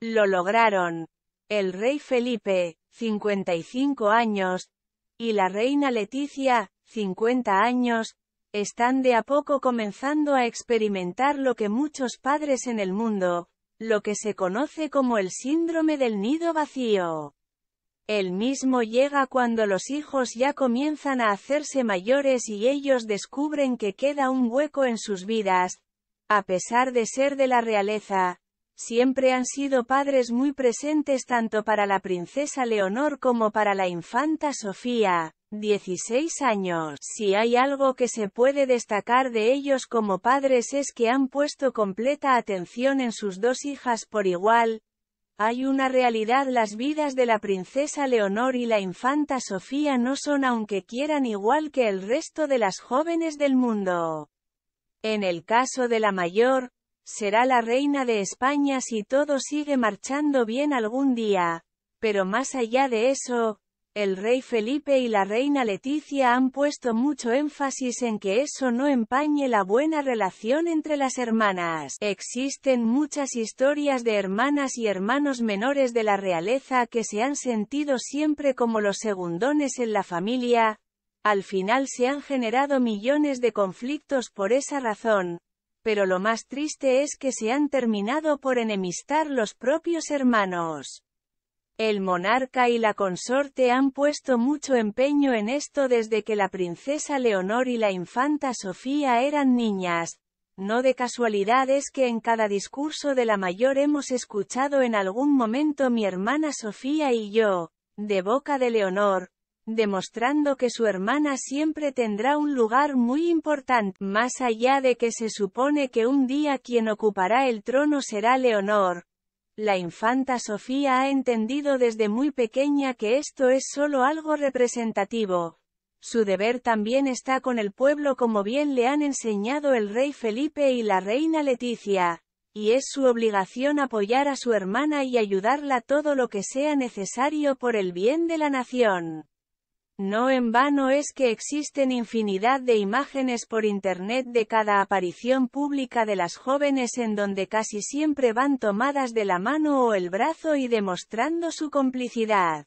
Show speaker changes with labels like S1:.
S1: Lo lograron. El rey Felipe, 55 años, y la reina Leticia, 50 años, están de a poco comenzando a experimentar lo que muchos padres en el mundo, lo que se conoce como el síndrome del nido vacío. El mismo llega cuando los hijos ya comienzan a hacerse mayores y ellos descubren que queda un hueco en sus vidas, a pesar de ser de la realeza, siempre han sido padres muy presentes tanto para la princesa Leonor como para la infanta Sofía, 16 años. Si hay algo que se puede destacar de ellos como padres es que han puesto completa atención en sus dos hijas por igual. Hay una realidad las vidas de la princesa Leonor y la infanta Sofía no son aunque quieran igual que el resto de las jóvenes del mundo. En el caso de la mayor, será la reina de España si todo sigue marchando bien algún día. Pero más allá de eso, el rey Felipe y la reina Leticia han puesto mucho énfasis en que eso no empañe la buena relación entre las hermanas. Existen muchas historias de hermanas y hermanos menores de la realeza que se han sentido siempre como los segundones en la familia. Al final se han generado millones de conflictos por esa razón, pero lo más triste es que se han terminado por enemistar los propios hermanos. El monarca y la consorte han puesto mucho empeño en esto desde que la princesa Leonor y la infanta Sofía eran niñas. No de casualidad es que en cada discurso de la mayor hemos escuchado en algún momento mi hermana Sofía y yo, de boca de Leonor, demostrando que su hermana siempre tendrá un lugar muy importante, más allá de que se supone que un día quien ocupará el trono será Leonor. La infanta Sofía ha entendido desde muy pequeña que esto es solo algo representativo. Su deber también está con el pueblo como bien le han enseñado el rey Felipe y la reina Leticia, y es su obligación apoyar a su hermana y ayudarla todo lo que sea necesario por el bien de la nación. No en vano es que existen infinidad de imágenes por Internet de cada aparición pública de las jóvenes en donde casi siempre van tomadas de la mano o el brazo y demostrando su complicidad.